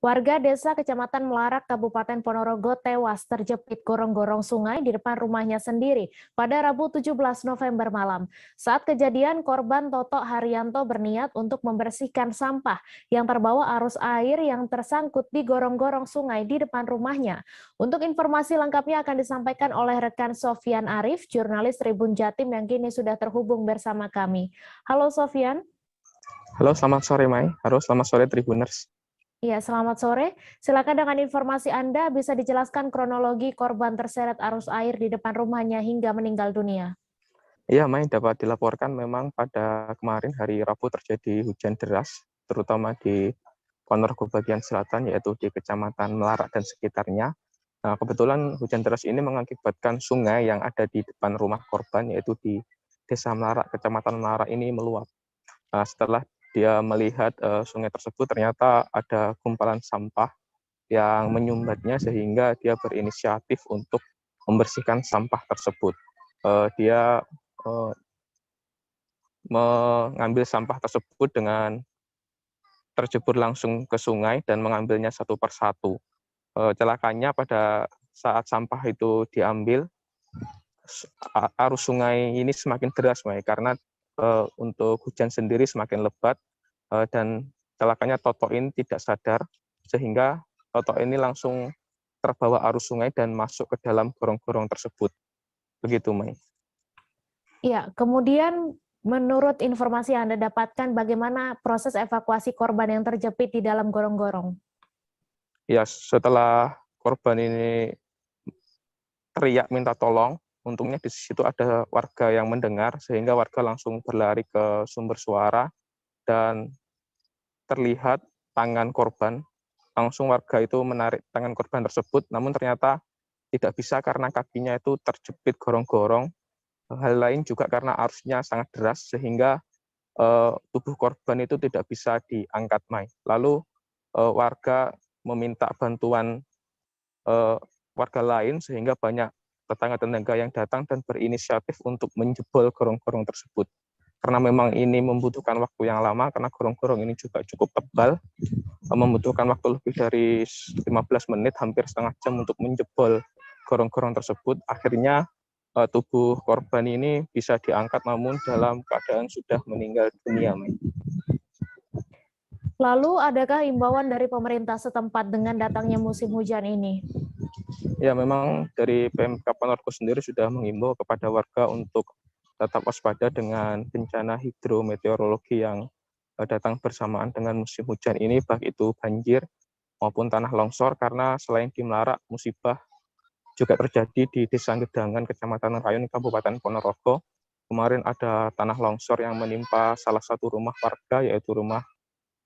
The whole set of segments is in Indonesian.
Warga desa Kecamatan Melarak, Kabupaten Ponorogo tewas terjepit gorong-gorong sungai di depan rumahnya sendiri pada Rabu 17 November malam. Saat kejadian, korban Toto Haryanto berniat untuk membersihkan sampah yang terbawa arus air yang tersangkut di gorong-gorong sungai di depan rumahnya. Untuk informasi lengkapnya akan disampaikan oleh rekan Sofian Arif, jurnalis Tribun Jatim yang kini sudah terhubung bersama kami. Halo Sofian. Halo, selamat sore Mai. Halo, selamat sore Tribuners. Iya, selamat sore. Silakan dengan informasi Anda bisa dijelaskan kronologi korban terseret arus air di depan rumahnya hingga meninggal dunia. Iya, main dapat dilaporkan memang pada kemarin hari Rabu terjadi hujan deras, terutama di Ponorogo bagian selatan, yaitu di Kecamatan Melarak dan sekitarnya. Nah, kebetulan hujan deras ini mengakibatkan sungai yang ada di depan rumah korban, yaitu di Desa Melarak, Kecamatan Melarak ini meluap. Nah, setelah dia melihat uh, sungai tersebut ternyata ada gumpalan sampah yang menyumbatnya sehingga dia berinisiatif untuk membersihkan sampah tersebut. Uh, dia uh, mengambil sampah tersebut dengan terjebur langsung ke sungai dan mengambilnya satu persatu. Uh, celakanya pada saat sampah itu diambil, arus sungai ini semakin deras, May, karena Eh, untuk hujan sendiri semakin lebat eh, dan celakanya Toto ini tidak sadar sehingga Toto ini langsung terbawa arus sungai dan masuk ke dalam gorong-gorong tersebut. Begitu, Mai. Ya, kemudian menurut informasi yang Anda dapatkan, bagaimana proses evakuasi korban yang terjepit di dalam gorong-gorong? Ya, setelah korban ini teriak minta tolong, untungnya di situ ada warga yang mendengar sehingga warga langsung berlari ke sumber suara dan terlihat tangan korban langsung warga itu menarik tangan korban tersebut namun ternyata tidak bisa karena kakinya itu terjepit gorong-gorong hal lain juga karena arusnya sangat deras sehingga uh, tubuh korban itu tidak bisa diangkat mai lalu uh, warga meminta bantuan uh, warga lain sehingga banyak tetangga-tetangga yang datang dan berinisiatif untuk menjebol gorong-gorong tersebut. Karena memang ini membutuhkan waktu yang lama, karena gorong-gorong ini juga cukup tebal, eh, membutuhkan waktu lebih dari 15 menit, hampir setengah jam untuk menjebol gorong-gorong tersebut. Akhirnya eh, tubuh korban ini bisa diangkat, namun dalam keadaan sudah meninggal dunia. Lalu adakah imbauan dari pemerintah setempat dengan datangnya musim hujan ini? Ya, memang dari PMK Ponorogo sendiri sudah mengimbau kepada warga untuk tetap waspada dengan bencana hidrometeorologi yang eh, datang bersamaan dengan musim hujan ini, baik itu banjir maupun tanah longsor, karena selain di Melarak, musibah juga terjadi di Desa Gedangan, Kecamatan Rayun, Kabupaten Ponorogo. Kemarin ada tanah longsor yang menimpa salah satu rumah warga, yaitu rumah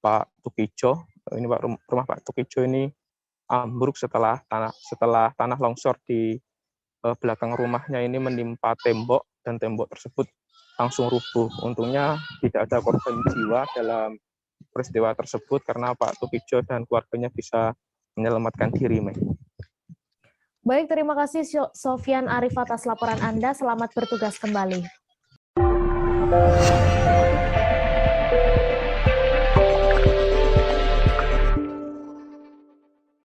Pak Tukijo. Eh, ini Pak rumah Pak Tukijo ini ambruk setelah tanah setelah tanah longsor di uh, belakang rumahnya ini menimpa tembok dan tembok tersebut langsung rubuh. Untungnya tidak ada korban jiwa dalam peristiwa tersebut karena Pak Tukijo dan keluarganya bisa menyelamatkan diri, Mei. Baik, terima kasih Sofian Arif atas laporan Anda. Selamat bertugas kembali.